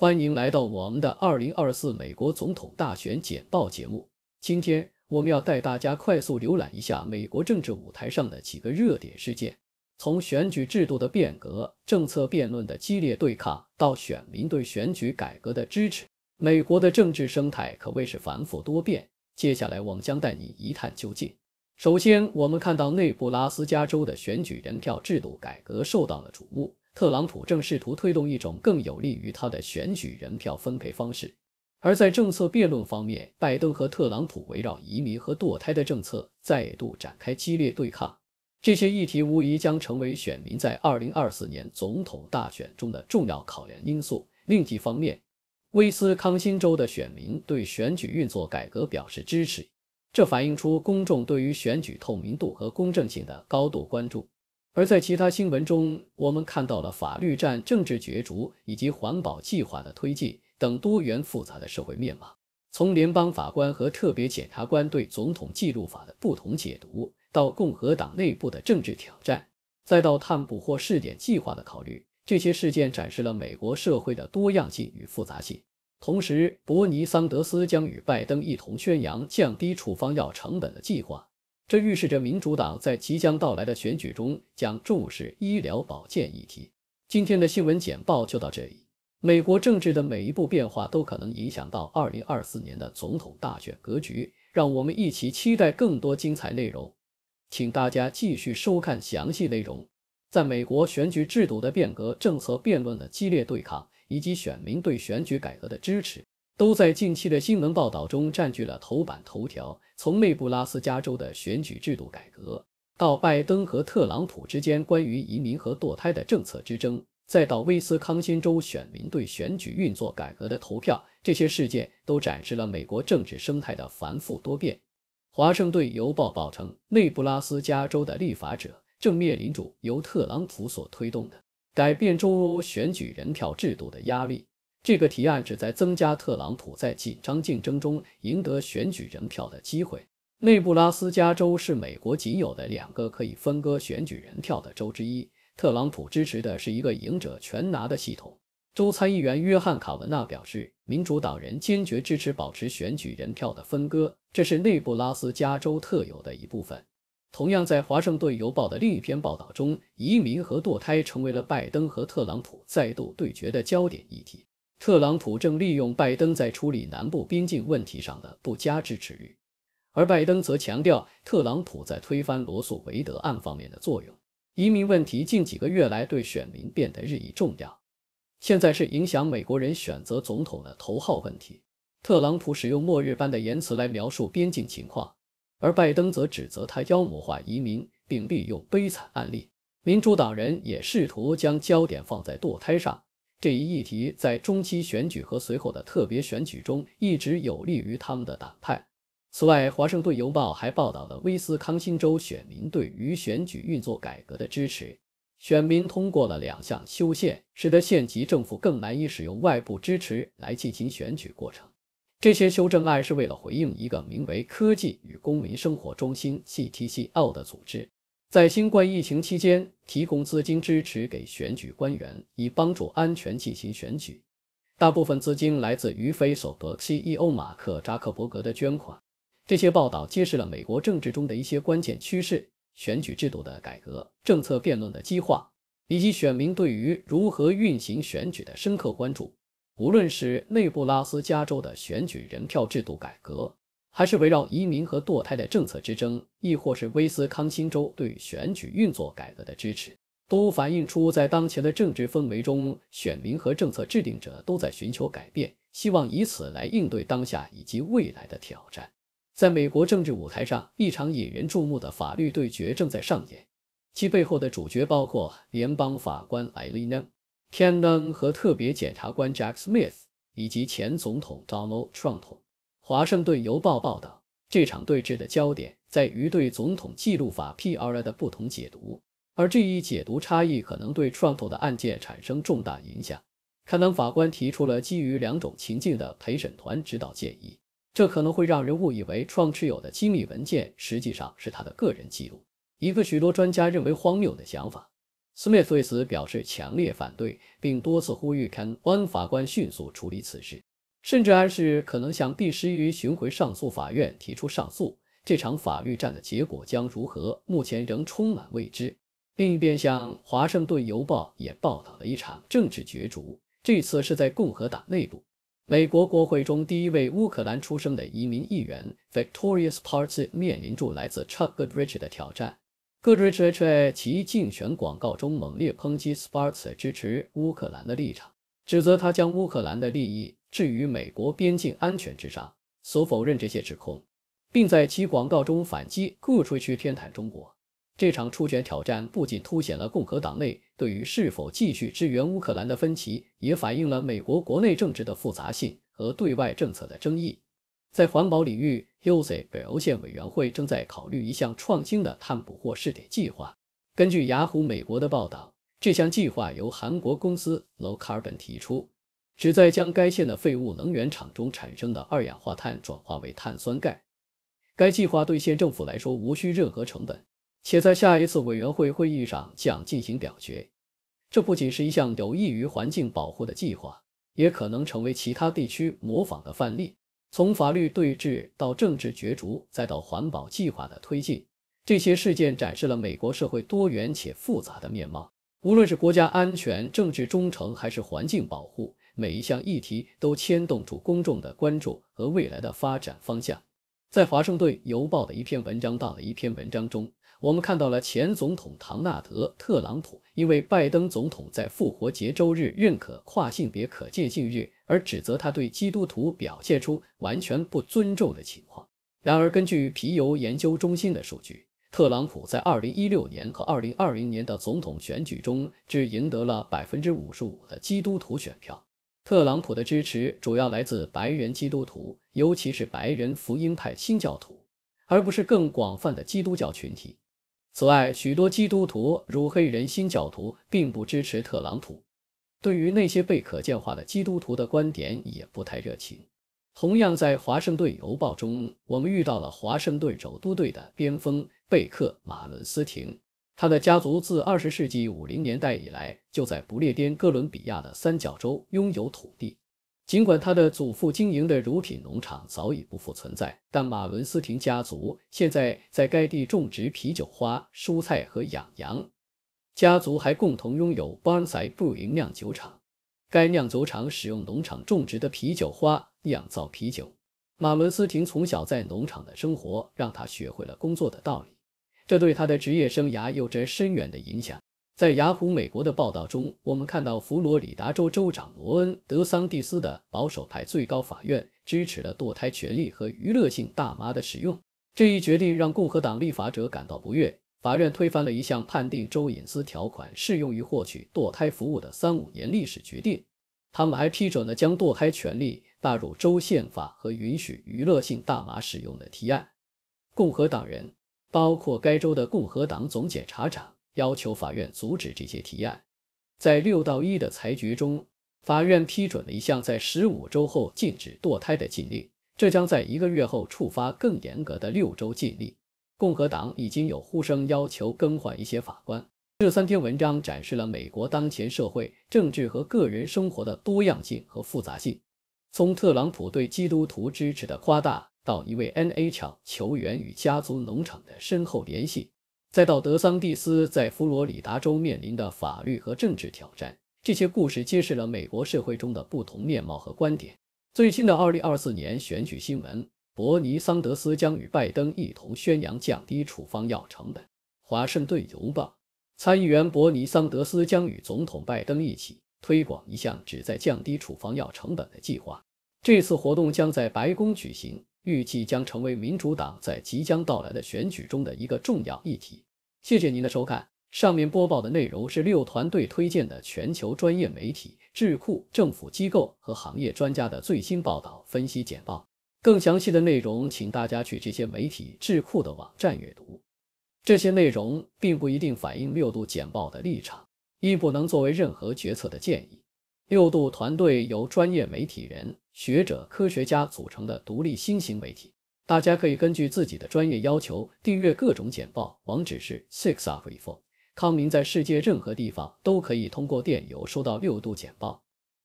欢迎来到我们的二零二四美国总统大选简报节目。今天，我们要带大家快速浏览一下美国政治舞台上的几个热点事件，从选举制度的变革、政策辩论的激烈对抗，到选民对选举改革的支持，美国的政治生态可谓是繁复多变。接下来，我们将带你一探究竟。首先，我们看到内布拉斯加州的选举人票制度改革受到了瞩目。特朗普正试图推动一种更有利于他的选举人票分配方式。而在政策辩论方面，拜登和特朗普围绕移民和堕胎的政策再度展开激烈对抗。这些议题无疑将成为选民在二零二四年总统大选中的重要考量因素。另一方面，威斯康星州的选民对选举运作改革表示支持。这反映出公众对于选举透明度和公正性的高度关注。而在其他新闻中，我们看到了法律战、政治角逐以及环保计划的推进等多元复杂的社会面貌。从联邦法官和特别检察官对总统记录法的不同解读，到共和党内部的政治挑战，再到碳捕获试点计划的考虑，这些事件展示了美国社会的多样性与复杂性。同时，伯尼·桑德斯将与拜登一同宣扬降低处方药成本的计划，这预示着民主党在即将到来的选举中将重视医疗保健议题。今天的新闻简报就到这里。美国政治的每一步变化都可能影响到2024年的总统大选格局，让我们一起期待更多精彩内容。请大家继续收看详细内容。在美国选举制度的变革，政策辩论的激烈对抗。以及选民对选举改革的支持，都在近期的新闻报道中占据了头版头条。从内布拉斯加州的选举制度改革，到拜登和特朗普之间关于移民和堕胎的政策之争，再到威斯康星州选民对选举运作改革的投票，这些事件都展示了美国政治生态的繁复多变。华盛顿邮报报道称，内布拉斯加州的立法者正面临由特朗普所推动的。改变中欧选举人票制度的压力。这个提案旨在增加特朗普在紧张竞争中赢得选举人票的机会。内布拉斯加州是美国仅有的两个可以分割选举人票的州之一。特朗普支持的是一个赢者全拿的系统。州参议员约翰·卡文纳表示，民主党人坚决支持保持选举人票的分割，这是内布拉斯加州特有的一部分。同样在《华盛顿邮报》的另一篇报道中，移民和堕胎成为了拜登和特朗普再度对决的焦点议题。特朗普正利用拜登在处理南部边境问题上的不佳支持率，而拜登则强调特朗普在推翻罗素维德案方面的作用。移民问题近几个月来对选民变得日益重要，现在是影响美国人选择总统的头号问题。特朗普使用末日般的言辞来描述边境情况。而拜登则指责他妖魔化移民，并利用悲惨案例。民主党人也试图将焦点放在堕胎上，这一议题在中期选举和随后的特别选举中一直有利于他们的党派。此外，《华盛顿邮报》还报道了威斯康星州选民对于选举运作改革的支持，选民通过了两项修宪，使得县级政府更难以使用外部支持来进行选举过程。这些修正案是为了回应一个名为“科技与公民生活中心 ”（CTCL） 的组织，在新冠疫情期间提供资金支持给选举官员，以帮助安全进行选举。大部分资金来自于非所得 CEO 马克·扎克伯格的捐款。这些报道揭示了美国政治中的一些关键趋势：选举制度的改革、政策辩论的激化，以及选民对于如何运行选举的深刻关注。无论是内布拉斯加州的选举人票制度改革，还是围绕移民和堕胎的政策之争，亦或是威斯康星州对选举运作改革的支持，都反映出在当前的政治氛围中，选民和政策制定者都在寻求改变，希望以此来应对当下以及未来的挑战。在美国政治舞台上，一场引人注目的法律对决正在上演，其背后的主角包括联邦法官艾莉娜。天灯和特别检察官 Jack Smith 以及前总统 Donald Trump，华盛顿邮报报道，这场对峙的焦点在于对总统记录法 P.R.L. 的不同解读，而这一解读差异可能对 Trump 的案件产生重大影响。刊登法官提出了基于两种情境的陪审团指导建议，这可能会让人误以为 Trump 持有的机密文件实际上是他的个人记录，一个许多专家认为荒谬的想法。斯密对此表示强烈反对，并多次呼吁肯恩法官迅速处理此事，甚至暗示可能向第十一巡回上诉法院提出上诉。这场法律战的结果将如何，目前仍充满未知。另一边，向华盛顿邮报》也报道了一场政治角逐，这次是在共和党内部。美国国会中第一位乌克兰出生的移民议员 Victorious p a r s 面临住来自 Chuck Goodrich 的挑战。各支持 h 在其竞选广告中猛烈抨击 s p a r k s 支持乌克兰的立场，指责他将乌克兰的利益置于美国边境安全之上。所否认这些指控，并在其广告中反击各吹嘘偏袒中国。这场初选挑战不仅凸显了共和党内对于是否继续支援乌克兰的分歧，也反映了美国国内政治的复杂性和对外政策的争议。在环保领域 u z s 北欧县委员会正在考虑一项创新的碳捕获试点计划。根据雅虎美国的报道，这项计划由韩国公司 Low Carbon 提出，旨在将该县的废物能源厂中产生的二氧化碳转化为碳酸钙。该计划对县政府来说无需任何成本，且在下一次委员会会议上将进行表决。这不仅是一项有益于环境保护的计划，也可能成为其他地区模仿的范例。从法律对峙到政治角逐，再到环保计划的推进，这些事件展示了美国社会多元且复杂的面貌。无论是国家安全、政治忠诚，还是环境保护，每一项议题都牵动住公众的关注和未来的发展方向。在《华盛顿邮报》的一篇文章到了一篇文章中，我们看到了前总统唐纳德·特朗普因为拜登总统在复活节周日认可跨性别可借性日而指责他对基督徒表现出完全不尊重的情况。然而，根据皮尤研究中心的数据，特朗普在2016年和2020年的总统选举中只赢得了55%的基督徒选票。特朗普的支持主要来自白人基督徒，尤其是白人福音派新教徒，而不是更广泛的基督教群体。此外，许多基督徒，如黑人新教徒，并不支持特朗普。对于那些被可见化的基督徒的观点，也不太热情。同样，在《华盛顿邮报》中，我们遇到了华盛顿首都队的边锋贝克马伦斯廷。他的家族自二十世纪五零年代以来就在不列颠哥伦比亚的三角洲拥有土地。尽管他的祖父经营的乳品农场早已不复存在，但马伦斯廷家族现在在该地种植啤酒花、蔬菜和养羊。家族还共同拥有 Burnside 酿酒厂。该酿酒厂使用农场种植的啤酒花酿造啤酒。马伦斯廷从小在农场的生活让他学会了工作的道理。这对他的职业生涯有着深远的影响。在雅虎美国的报道中，我们看到佛罗里达州州长罗恩·德桑蒂斯的保守派最高法院支持了堕胎权利和娱乐性大麻的使用。这一决定让共和党立法者感到不悦。法院推翻了一项判定州隐私条款适用于获取堕胎服务的三五年历史决定。他们还批准了将堕胎权利纳入州宪法和允许娱乐性大麻使用的提案。共和党人。包括该州的共和党总检察长要求法院阻止这些提案。在六到一的裁决中，法院批准了一项在十五周后禁止堕胎的禁令，这将在一个月后触发更严格的六周禁令。共和党已经有呼声要求更换一些法官。这三篇文章展示了美国当前社会、政治和个人生活的多样性和复杂性。从特朗普对基督徒支持的夸大。到一位 n h l 球员与家族农场的深厚联系，再到德桑蒂斯在佛罗里达州面临的法律和政治挑战，这些故事揭示了美国社会中的不同面貌和观点。最新的2024年选举新闻：伯尼·桑德斯将与拜登一同宣扬降低处方药成本。华盛顿邮报：参议员伯尼·桑德斯将与总统拜登一起推广一项旨在降低处方药成本的计划。这次活动将在白宫举行。预计将成为民主党在即将到来的选举中的一个重要议题。谢谢您的收看。上面播报的内容是六团队推荐的全球专业媒体、智库、政府机构和行业专家的最新报道、分析简报。更详细的内容，请大家去这些媒体、智库的网站阅读。这些内容并不一定反映六度简报的立场，亦不能作为任何决策的建议。六度团队由专业媒体人。学者、科学家组成的独立新型媒体，大家可以根据自己的专业要求订阅各种简报。网址是 s i x a f o r 康明在世界任何地方都可以通过电邮收到六度简报。